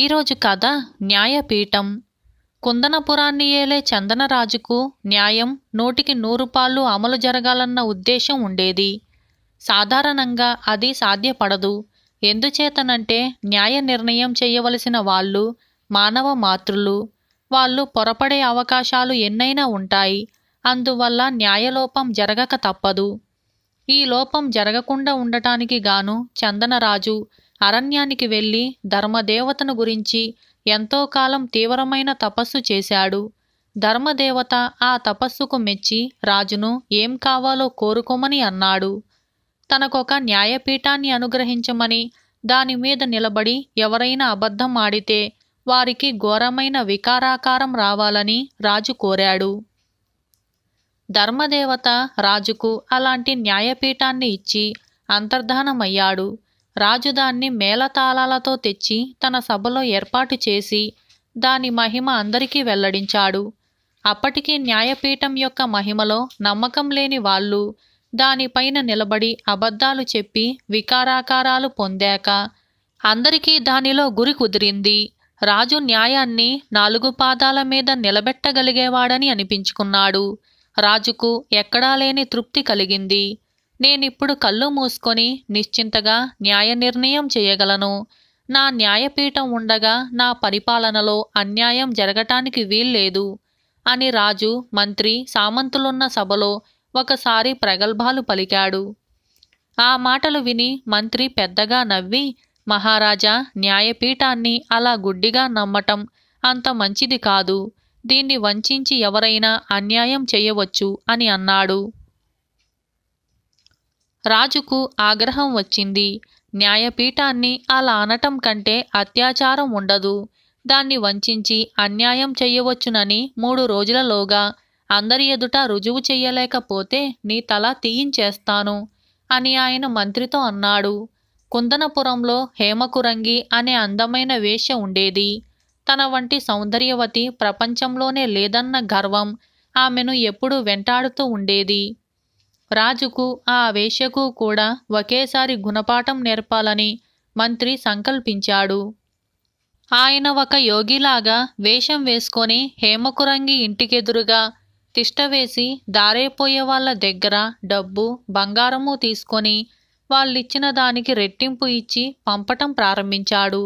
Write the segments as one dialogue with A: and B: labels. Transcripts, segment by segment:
A: ఈరోజు కథ న్యాయపీఠం కుందనపురాన్ని ఏలే చందనరాజుకు న్యాయం నూటికి నూరు పాళ్ళు అమలు జరగాలన్న ఉద్దేశం ఉండేది సాధారణంగా అది సాధ్యపడదు ఎందుచేతనంటే న్యాయ నిర్ణయం చేయవలసిన వాళ్ళు మానవ మాతృలు వాళ్ళు పొరపడే అవకాశాలు ఎన్నైనా ఉంటాయి అందువల్ల న్యాయలోపం జరగక తప్పదు ఈ లోపం జరగకుండా ఉండటానికి గాను చందనరాజు అరణ్యానికి వెళ్ళి ధర్మదేవతను గురించి ఎంతో కాలం తీవ్రమైన తపస్సు చేశాడు ధర్మదేవత ఆ తపస్సుకు మెచ్చి రాజును ఏం కావాలో కోరుకోమని అన్నాడు తనకొక న్యాయపీఠాన్ని అనుగ్రహించమని దానిమీద నిలబడి ఎవరైనా అబద్ధం ఆడితే వారికి ఘోరమైన వికారాకారం రావాలని రాజు కోరాడు ధర్మదేవత రాజుకు అలాంటి న్యాయపీఠాన్ని ఇచ్చి అంతర్ధానమయ్యాడు రాజు దాన్ని మేళతాళాలతో తెచ్చి తన సభలో ఏర్పాటు చేసి దాని మహిమ అందరికీ వెల్లడించాడు అప్పటికి న్యాయపీఠం యొక్క మహిమలో నమ్మకం లేని వాళ్ళు దానిపైన నిలబడి అబద్ధాలు చెప్పి వికారాకారాలు పొందాక అందరికీ దానిలో గురి కుదిరింది రాజు న్యాయాన్ని నాలుగు పాదాల మీద నిలబెట్టగలిగేవాడని అనిపించుకున్నాడు రాజుకు ఎక్కడా లేని తృప్తి కలిగింది నేనిప్పుడు కళ్ళు మూసుకొని నిశ్చింతగా న్యాయ నిర్ణయం చేయగలను నా న్యాయపీఠం ఉండగా నా పరిపాలనలో అన్యాయం జరగటానికి వీల్లేదు అని రాజు మంత్రి సామంతులున్న సభలో ఒకసారి ప్రగల్భాలు పలికాడు ఆ మాటలు విని మంత్రి పెద్దగా నవ్వి మహారాజా న్యాయపీఠాన్ని అలా గుడ్డిగా నమ్మటం అంత మంచిది కాదు దీన్ని వంచించి ఎవరైనా అన్యాయం చేయవచ్చు అని అన్నాడు రాజుకు ఆగ్రహం వచ్చింది న్యాయపీఠాన్ని అలా అనటం కంటే అత్యాచారం ఉండదు దాన్ని వంచించి అన్యాయం చెయ్యవచ్చునని మూడు రోజులలోగా అందరి ఎదుట రుజువు చెయ్యలేకపోతే నీ తల తీయించేస్తాను అని ఆయన మంత్రితో అన్నాడు కుందనపురంలో హేమకురంగి అనే అందమైన వేష ఉండేది తన వంటి సౌందర్యవతి ప్రపంచంలోనే లేదన్న గర్వం ఆమెను ఎప్పుడూ వెంటాడుతూ ఉండేది రాజుకు ఆ వేశ్యకు కూడా ఒకేసారి గుణపాఠం నేర్పాలని మంత్రి సంకల్పించాడు ఆయన ఒక యోగిలాగా వేషం వేసుకొని హేమకురంగి ఇంటికెదురుగా తిష్టవేసి దారైపోయే వాళ్ళ దగ్గర డబ్బు బంగారము తీసుకొని వాళ్ళిచ్చిన దానికి రెట్టింపు ఇచ్చి పంపటం ప్రారంభించాడు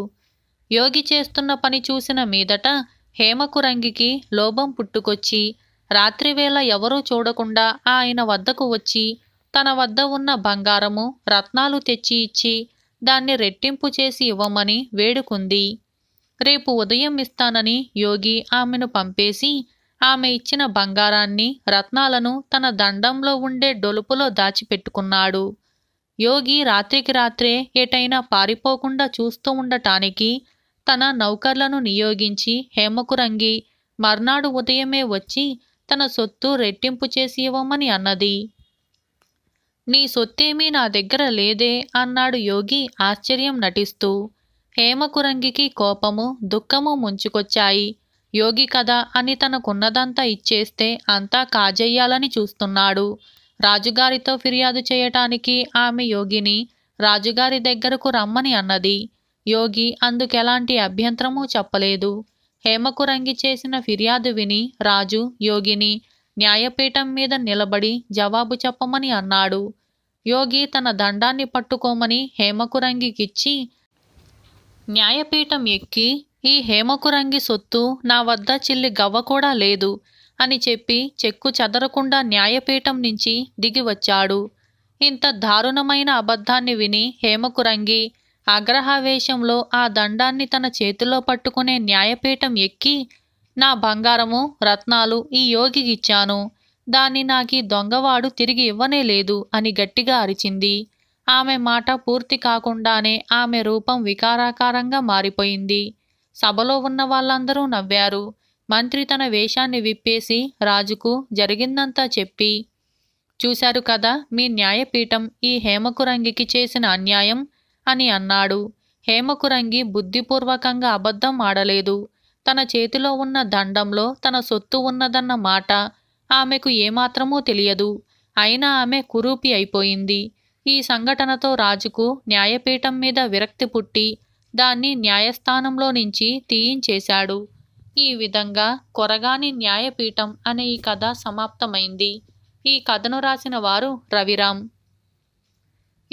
A: యోగి చేస్తున్న పని చూసిన మీదట హేమకురంగికి లోభం పుట్టుకొచ్చి రాత్రివేళ ఎవరూ చూడకుండా ఆయన వద్దకు వచ్చి తన వద్ద ఉన్న బంగారము రత్నాలు తెచ్చి ఇచ్చి దాన్ని రెట్టింపు చేసి ఇవ్వమని వేడుకుంది రేపు ఉదయం ఇస్తానని యోగి ఆమెను పంపేసి ఆమె ఇచ్చిన బంగారాన్ని రత్నాలను తన దండంలో ఉండే డొలుపులో దాచిపెట్టుకున్నాడు యోగి రాత్రికి రాత్రే ఎటైనా పారిపోకుండా చూస్తూ ఉండటానికి తన నౌకర్లను నియోగించి హేమకురంగి మర్నాడు ఉదయమే వచ్చి తన సొత్తు రెట్టింపు చేసి ఇవ్వమని అన్నది నీ సొత్తేమీ నా దగ్గర లేదే అన్నాడు యోగి ఆశ్చర్యం నటిస్తూ హేమకురంగికి కోపము దుఃఖము ముంచుకొచ్చాయి యోగి కదా అని తనకున్నదంతా ఇచ్చేస్తే అంతా కాజెయ్యాలని చూస్తున్నాడు రాజుగారితో ఫిర్యాదు చేయటానికి ఆమె యోగిని రాజుగారి దగ్గరకు రమ్మని అన్నది యోగి అందుకెలాంటి అభ్యంతరమూ చెప్పలేదు హేమకు రంగి చేసిన ఫిర్యాదు విని రాజు యోగిని న్యాయపీఠం మీద నిలబడి జవాబు చెప్పమని అన్నాడు యోగి తన దండాన్ని పట్టుకోమని హేమకురంగికిచ్చి న్యాయపీఠం ఎక్కి ఈ హేమకురంగి సొత్తు నా వద్ద చిల్లి గవ్వ కూడా లేదు అని చెప్పి చెక్కు చెదరకుండా న్యాయపీఠం నుంచి దిగివచ్చాడు ఇంత దారుణమైన అబద్ధాన్ని విని హేమకురంగి ఆగ్రహావేశంలో ఆ దండాన్ని తన చేతిలో పట్టుకునే న్యాయపీఠం ఎక్కి నా బంగారము రత్నాలు ఈ యోగికిచ్చాను దాన్ని నాకీ దొంగవాడు తిరిగి ఇవ్వనే లేదు అని గట్టిగా అరిచింది ఆమె మాట పూర్తి కాకుండానే ఆమె రూపం వికారాకారంగా మారిపోయింది సభలో ఉన్న వాళ్ళందరూ నవ్వారు మంత్రి తన వేషాన్ని విప్పేసి రాజుకు జరిగిందంతా చెప్పి చూశారు కదా మీ న్యాయపీఠం ఈ హేమకురంగికి చేసిన అన్యాయం అని అన్నాడు హేమకురంగి బుద్ధిపూర్వకంగా అబద్ధం ఆడలేదు తన చేతిలో ఉన్న దండంలో తన సొత్తు ఉన్నదన్న మాట ఆమెకు ఏమాత్రమూ తెలియదు అయినా ఆమె కురూపి అయిపోయింది ఈ సంఘటనతో రాజుకు న్యాయపీఠం మీద విరక్తి పుట్టి దాన్ని న్యాయస్థానంలో నుంచి తీయించేశాడు ఈ విధంగా కొరగాని న్యాయపీఠం అనే ఈ కథ సమాప్తమైంది ఈ కథను రాసిన వారు రవిరామ్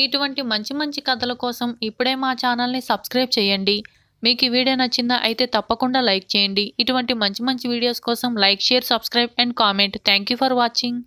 A: ఇటువంటి మంచి మంచి కథల కోసం ఇప్పుడే మా ఛానల్ని సబ్స్క్రైబ్ చేయండి మీకు ఈ వీడియో నచ్చిందా అయితే తప్పకుండా లైక్ చేయండి ఇటువంటి మంచి మంచి వీడియోస్ కోసం like share subscribe and comment thank for watching